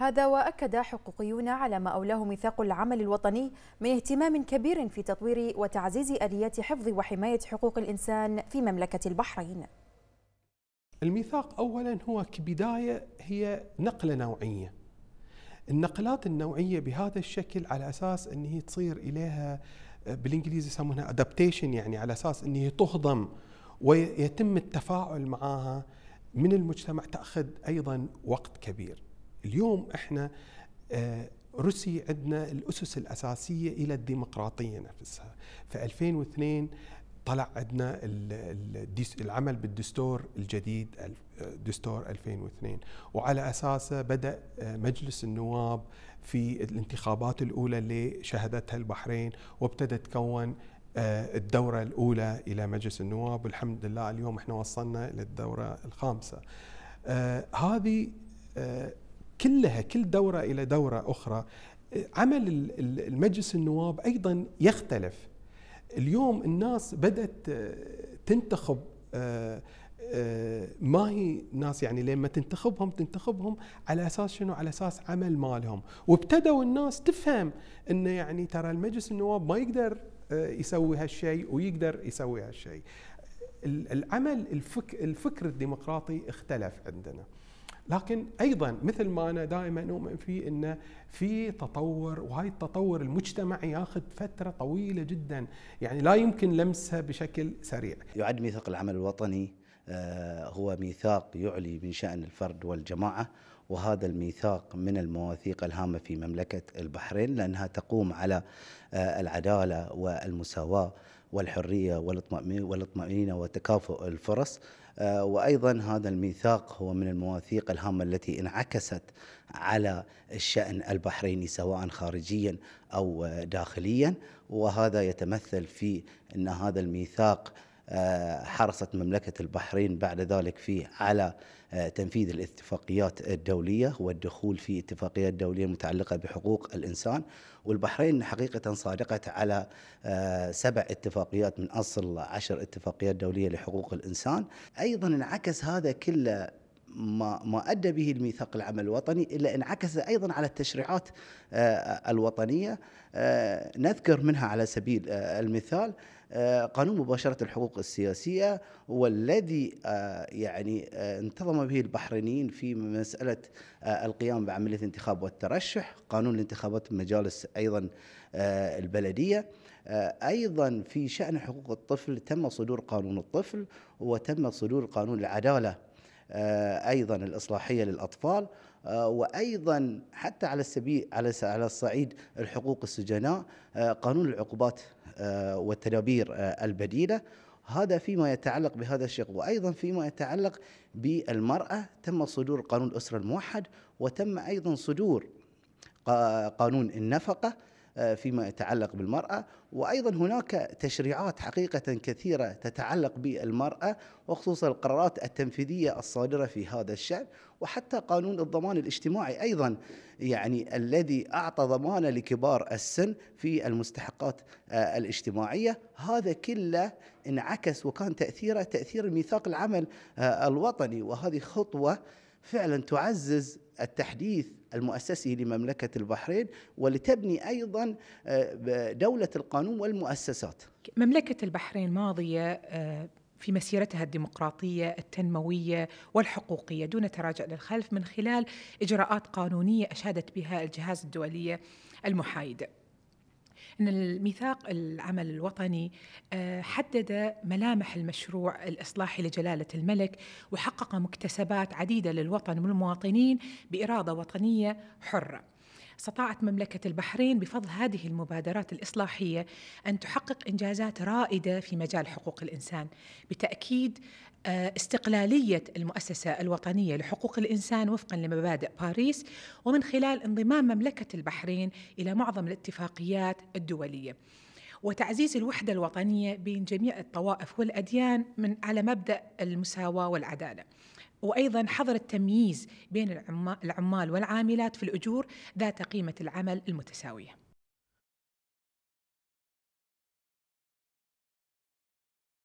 هذا وأكد حقوقيون على ما أولاه ميثاق العمل الوطني من اهتمام كبير في تطوير وتعزيز آليات حفظ وحماية حقوق الإنسان في مملكة البحرين الميثاق أولا هو كبداية هي نقلة نوعية النقلات النوعية بهذا الشكل على أساس أن هي تصير إليها بالإنجليزي يسمونها أدابتيشن يعني على أساس أن هي تهضم ويتم التفاعل معها من المجتمع تأخذ أيضا وقت كبير اليوم احنا آه، روسيا عندنا الاسس الاساسيه الى الديمقراطيه نفسها ف 2002 طلع عندنا العمل بالدستور الجديد آه، دستور 2002 وعلى اساسه بدا آه، مجلس النواب في الانتخابات الاولى اللي شهدتها البحرين وابتدى تكون الدورة الأولى إلى مجلس النواب والحمد لله اليوم احنا وصلنا للدورة الخامسة هذه كلها كل دوره الى دوره اخرى عمل المجلس النواب ايضا يختلف اليوم الناس بدات آه، تنتخب آه، آه، ما هي ناس يعني لما تنتخبهم تنتخبهم على اساس شنو؟ على اساس عمل مالهم، وابتدوا الناس تفهم انه يعني ترى المجلس النواب ما يقدر يسوي هالشيء ويقدر يسوي هالشيء. العمل الفك الفكر الديمقراطي اختلف عندنا. لكن ايضا مثل ما انا دائما اؤمن فيه ان في تطور وهاي التطور المجتمعي ياخذ فتره طويله جدا يعني لا يمكن لمسها بشكل سريع. يعد ميثاق العمل الوطني آه، هو ميثاق يعلي من شان الفرد والجماعه وهذا الميثاق من المواثيق الهامة في مملكة البحرين لأنها تقوم على آه، العدالة والمساواة والحرية والاطمئنان وتكافؤ الفرص آه، وأيضا هذا الميثاق هو من المواثيق الهامة التي انعكست على الشأن البحريني سواء خارجيا أو داخليا وهذا يتمثل في أن هذا الميثاق آه، حرصت مملكة البحرين بعد ذلك فيه على آه، تنفيذ الاتفاقيات الدولية والدخول في اتفاقيات دولية متعلقة بحقوق الإنسان والبحرين حقيقة صادقت على آه، سبع اتفاقيات من أصل عشر اتفاقيات دولية لحقوق الإنسان أيضا انعكس هذا كله ما ما ادى به الميثاق العمل الوطني الا انعكس ايضا على التشريعات آه، الوطنيه آه، نذكر منها على سبيل آه، المثال قانون مباشرة الحقوق السياسية والذي يعني انتظم به البحرينيين في مسألة القيام بعملية الانتخاب والترشح قانون الانتخابات مجالس أيضا البلدية أيضا في شأن حقوق الطفل تم صدور قانون الطفل وتم صدور قانون العدالة آه، ايضا الاصلاحيه للاطفال آه، وايضا حتى على السبيل على على الصعيد الحقوق السجناء آه، قانون العقوبات والتدابير البديله هذا فيما يتعلق بهذا الشق وايضا فيما يتعلق بالمراه تم صدور قانون الاسره الموحد وتم ايضا صدور قانون النفقه آه، فيما يتعلق بالمرأة وأيضا هناك تشريعات حقيقة كثيرة تتعلق بالمرأة وخصوصا القرارات التنفيذية الصادرة في هذا الشأن وحتى قانون الضمان الاجتماعي أيضا يعني الذي أعطى ضمانة لكبار السن في المستحقات آه، الاجتماعية هذا كله انعكس وكان تأثيره تأثير ميثاق العمل آه، الوطني وهذه خطوة فعلا تعزز التحديث المؤسسي لمملكة البحرين ولتبني أيضا آه، دولة القانون والمؤسسات مملكة البحرين ماضية آه، في مسيرتها الديمقراطيه التنمويه والحقوقيه دون تراجع للخلف من خلال اجراءات قانونيه اشادت بها الجهاز الدوليه المحايدة أن الميثاق العمل الوطني آه، حدد ملامح المشروع الإصلاحي لجلالة الملك وحقق مكتسبات عديدة للوطن والمواطنين بإرادة وطنية حرة استطاعت مملكة البحرين بفضل هذه المبادرات الإصلاحية أن تحقق إنجازات رائدة في مجال حقوق الإنسان بتأكيد آه، استقلالية المؤسسة الوطنية لحقوق الإنسان وفقا لمبادئ باريس ومن خلال انضمام مملكة البحرين إلى معظم الاتفاقيات الدولية وتعزيز الوحدة الوطنية بين جميع الطوائف والأديان من على مبدأ المساواة والعدالة وايضا حظر التمييز بين العمال والعاملات في الاجور ذات قيمه العمل المتساويه